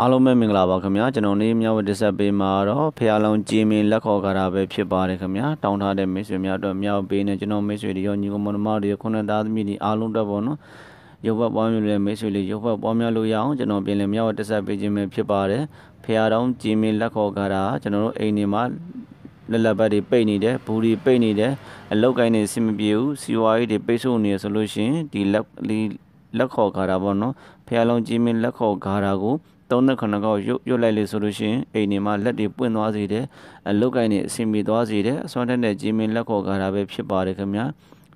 အားလုံးပဲမင်္ဂလာပါခင်ဗျာကျွန်တော်နေမြဝတက်ဆက်ပေးမှာတော့ဖရာလောင်းကြည်မင်းလက်ခေါ်ကာတာပဲဖြစ်ပါတယ်ခင်ဗျာတောင်းထားတဲ့မိတ်ဆွေများအတွက်မြောက်ပေးနေကျွန်တော်မိတ်ဆွေတွေရောညီကောင်မောင်နှမတွေရောခုနှစ်သားသမီးတွေအားလုံးတော့ပေါ့နော်ရုပ်ဘက်ပွားမျိုးလည်းမိတ်ဆွေလေးရုပ်ဘက်ပွားများလို့ရအောင်ကျွန်တော်ပြင်လင်မြောက်တက်ဆက်ပေးခြင်းပဲဖြစ်ပါတယ်ဖရာတောင်းကြည်မင်းလက်ခေါ်ကာတာကျွန်တော်တို့အိမ်တွေမှာလက်လက်ပတ်တွေပိတ်နေတယ်ဘူးတွေပိတ်နေတယ်အလောက်ကိုင်းတွေအဆင်မပြေဘူးစီဝါရေးတွေပိတ်ဆို့နေရဆိုလို့ရှိရင်ဒီလက်လက်ခေါ်ကာတာပေါ့နော်ဖရာလောင်းကြည်မင်းလက်ခေါ်ကာတာကို39ကောက်ရွတ်ရွတ်လိုက်လေဆိုလို့ရှိရင်အိမ်နေမှာလက်တွေပွင့်သွားစေတယ်အလုတ်ကိုင်းတွေအဆင်ပြေသွားစေတယ်အစွမ်းတက်တဲ့ဂျင်းမင်းလက်ခေါ်ကားတာပဲဖြစ်ပါတယ်ခင်ဗျာ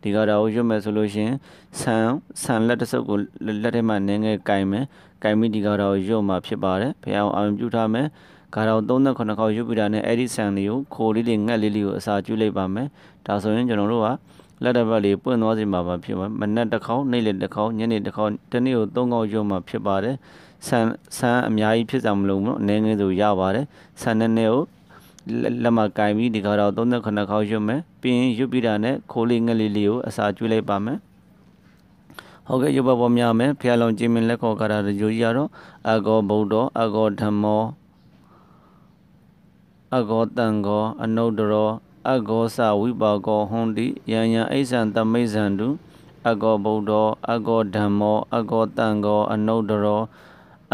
ဒီကားတာကိုရွတ်မယ်ဆိုလို့ရှိရင်ဆန်ဆန်လက်တစ်စုပ်ကိုလက်ထဲမှာနင်းငယ်ကင်မယ်ကင်ပြီးဒီကားတာကိုရွတ်မှာဖြစ်ပါတယ်ဖခင်အောင်ပြုထားမယ်ကာတော်39ခေါက်ရုပ်ပြတာနဲ့အဲ့ဒီဆန်လေးကိုခိုလေးလေးငက်လေးလေးကိုအစာကျွေးလိုက်ပါမယ်ဒါဆိုရင်ကျွန်တော်တို့ကလက်တပတ်လေးပွင့်သွားစီမှာပါဖြစ်မှာမနက်တစ်ခေါက်နေ့လေးတစ်ခေါက်ညနေတစ်ခေါက်တနေ့ကို3ခေါက်ရုပ်မှာဖြစ်ပါတယ်ဆန်ဆန်အများကြီးဖြစ်ဆောင်မလို့ဘူးเนาะနည်းနည်းဆိုရပါတယ်ဆန်နည်းနည်းကိုလက်မကင်ပြီးဒီကတော့39ခေါက်ရွတ်မယ်ပြီးရင်ရွတ်ပြီးတာနဲ့ခိုးလေးငက်လေးလေးကိုအစာကျွေးလိုက်ပါမယ်ဟုတ်ကဲ့ရုပ်ဘပေါ်များမယ်ဖျားလောင်ကြည်မင်းလက်ခေါ်ကာတာတကြိုကြီးရတော့အကောဗုဒ္ဓအကောဓမ္မောအကောတန်ကော အနုဒရောအကောသဝိပါကောဟွန်တိယံယံအိဆံတမိဆံတုအကောဗုဒ္ဓအကောဓမ္မောအကောတန်ကောအနုဒရော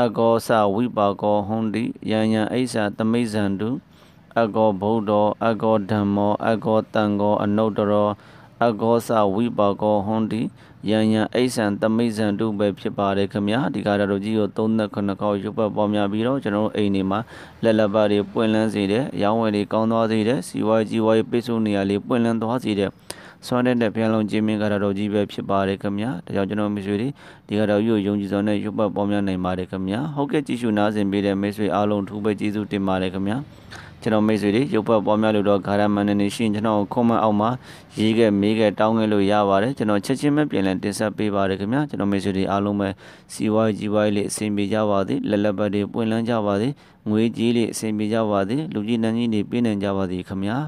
အကောသဝိပါကောဟွန်တိယံယံအိဆာသမိဇံတုအကောဗုဒ္ဓောအကောဓမ္မောအကောတံကော အနုတ္တရောအဂောစဝိပါကောဟွန်တိယံယံအိဆံတမိဇံတုပဲဖြစ်ပါတယ်ခမညာဒီကရတော်ကြီးကို39ခေါက်ရုပ်ပတ်ပေါများပြီးတော့ကျွန်တော်တို့အိမ်နေမှာလက်လက်ပါတွေပွင့်လန်းစေတယ်ရောင်းဝယ်တွေကောင်းသွားစေတယ်စီဝါကြီးဝါရေးပိတ်ဆို့နေရာလေးပွင့်လန်းသွားစေတယ်စွမ်းတဲ့တဲ့ဘုရားလုံးခြင်းမင်္ဂလာတော်ကြီးပဲဖြစ်ပါတယ်ခင်ဗျာဒါကြောင့်ကျွန်တော်မိတ်ဆွေတွေဒီကတော်ကြီးကိုယုံကြည်စွာနဲ့ရုပ်ပတ်ပေါင်းများနိုင်ပါတယ်ခင်ဗျာဟုတ်ကဲ့ကြည့်ရှုနားဆင်ပေးတဲ့မိတ်ဆွေအားလုံးထူးပဲကျေးဇူးတင်ပါတယ်ခင်ဗျာကျွန်တော်မိတ်ဆွေတွေရုပ်ပတ်ပေါင်းများလို့တော့ဂါရမန်နေရှင်ကျွန်တော် comment အောက်မှာရေးခဲ့မေးခဲ့တောင်းခဲ့လို့ရပါတယ်ကျွန်တော်ချက်ချင်းပဲပြန်လည်တင်ဆက်ပေးပါတယ်ခင်ဗျာကျွန်တော်မိတ်ဆွေတွေအားလုံးပဲစီဝိုင်းကြီးဝိုင်းလေးအဆင်ပြေကြပါသည်လက်လက်ပတ်တွေပွင့်လန်းကြပါသည်ငွေကြီးလေးအဆင်ပြေကြပါသည်လူကြီးနန်းကြီးတွေပြည့်နေကြပါသည်ခင်ဗျာ